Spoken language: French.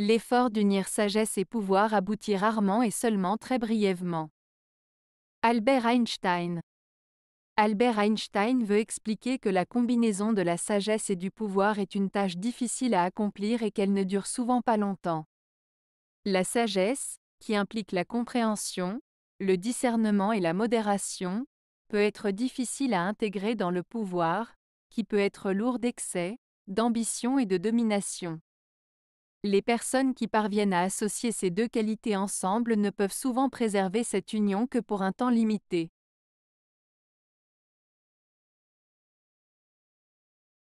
L'effort d'unir sagesse et pouvoir aboutit rarement et seulement très brièvement. Albert Einstein Albert Einstein veut expliquer que la combinaison de la sagesse et du pouvoir est une tâche difficile à accomplir et qu'elle ne dure souvent pas longtemps. La sagesse, qui implique la compréhension, le discernement et la modération, peut être difficile à intégrer dans le pouvoir, qui peut être lourd d'excès, d'ambition et de domination. Les personnes qui parviennent à associer ces deux qualités ensemble ne peuvent souvent préserver cette union que pour un temps limité.